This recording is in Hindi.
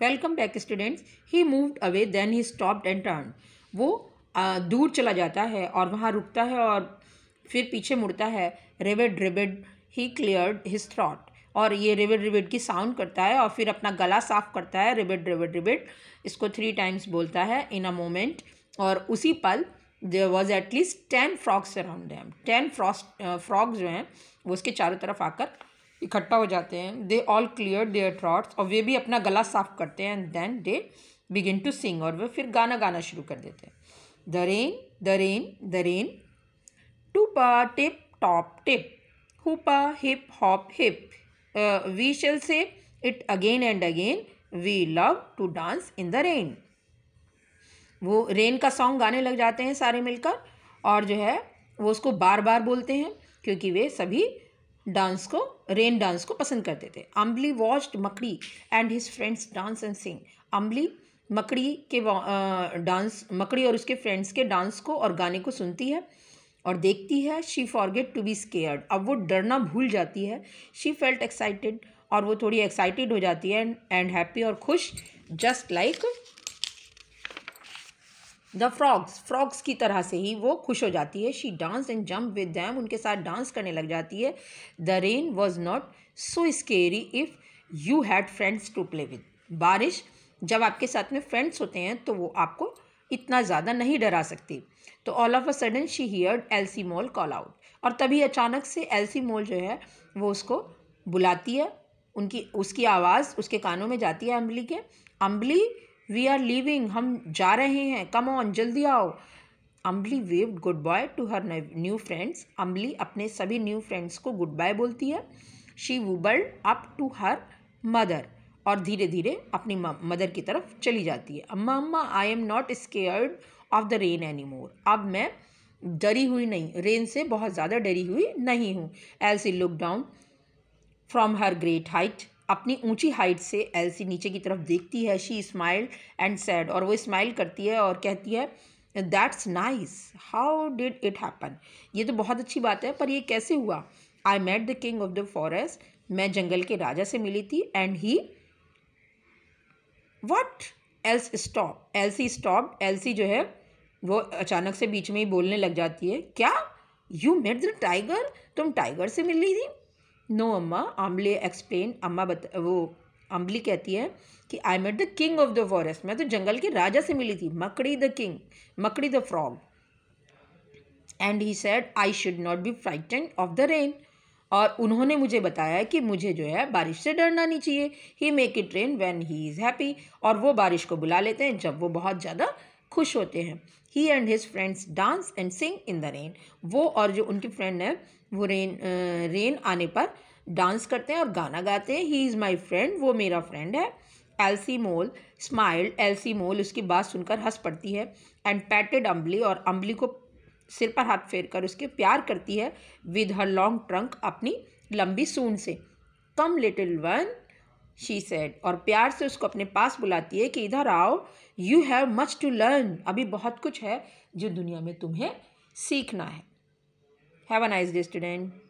welcome back students he moved away then he stopped and turn वो आ, दूर चला जाता है और वहाँ रुकता है और फिर पीछे मुड़ता है ribbit ribbit he clear his throat और ये रिबिड रिबिड की साउंड करता है और फिर अपना गला साफ करता है रिबिड रिबिड रिबिड इसको थ्री टाइम्स बोलता है इन अ मोमेंट और उसी पल there was at least ten frogs around ten frogs frogs जो हैं वो उसके चारों तरफ आकर इकट्ठा हो जाते हैं they all clear their throats और वे भी अपना गला साफ करते हैं and then they begin to sing और वे फिर गाना गाना शुरू कर देते हैं the rain the rain the rain पा टिप टॉप टिप पा hip hop hip we shall say it again and again we love to dance in the rain वो रेन का सॉन्ग गाने लग जाते हैं सारे मिलकर और जो है वो उसको बार बार बोलते हैं क्योंकि वे सभी डांस को रेन डांस को पसंद करते थे Ambli watched Makdi and his friends dance and sing Ambli Makdi के डांस मकड़ी और उसके फ्रेंड्स के डांस को और गाने को सुनती है और देखती है she forget to be scared अब वो डरना भूल जाती है शी फेल्ट एक्साइटेड और वो थोड़ी एक्साइटेड हो जाती है एंड हैप्पी और खुश just like the frogs frogs की तरह से ही वो खुश हो जाती है she dance and jump with them उनके साथ डांस करने लग जाती है the rain was not so scary if you had friends to play with बारिश जब आपके साथ में फ्रेंड्स होते हैं तो वो आपको इतना ज़्यादा नहीं डरा सकती तो all of a sudden she heard Elsie Mole call out और तभी अचानक से सी मॉल जो है वो उसको बुलाती है उनकी उसकी आवाज़ उसके कानों में जाती है अम्बली के अम्बली वी आर लिविंग हम जा रहे हैं कम ऑन जल्दी आओ Ambli wave good bye to her new friends Ambli अपने सभी न्यू फ्रेंड्स को गुड बाय बोलती है she wobbled up to her mother और धीरे धीरे अपनी मदर की तरफ चली जाती है अम्मा अम्मा I am not scared of the rain any more अब मैं डरी हुई नहीं रेन से बहुत ज़्यादा डरी हुई नहीं हूँ Elsie look down from her great height अपनी ऊंची हाइट से एलसी नीचे की तरफ देखती है शी स्माइल एंड सैड और वो स्माइल करती है और कहती है that's nice how did it happen ये तो बहुत अच्छी बात है पर ये कैसे हुआ I met the king of the forest मैं जंगल के राजा से मिली थी and he what else stop Elsie stop Elsie जो है वो अचानक से बीच में ही बोलने लग जाती है क्या यू मेट द टाइगर तुम टाइगर से मिली थी नो अम्मा आम्बली एक्सप्लेन अम्मा बता वो अम्बली कहती है कि I met the king of the forest मैं तो जंगल के राजा से मिली थी Makdi the king Makdi the frog and he said I should not be frightened of the rain और उन्होंने मुझे बताया कि मुझे जो है बारिश से डरना नहीं चाहिए he make it rain when he is happy और वो बारिश को बुला लेते हैं जब वो बहुत ज़्यादा खुश होते हैं he and his friends dance and sing in the rain वो और जो उनकी फ्रेंड है वो रेन रेन आने पर डांस करते हैं और गाना गाते हैं ही इज़ माई फ्रेंड वो मेरा फ्रेंड है Elsie Mole smile Elsie Mole उसकी बात सुनकर हंस पड़ती है एंड पैटेड अम्बली और अम्बली को सिर पर हाथ फेर कर उसके प्यार करती है विद हर लॉन्ग ट्रंक अपनी लंबी सून से come little one she said और प्यार से उसको अपने पास बुलाती है कि इधर आओ you have much to learn अभी बहुत कुछ है जो दुनिया में तुम्हें सीखना है have a nice day student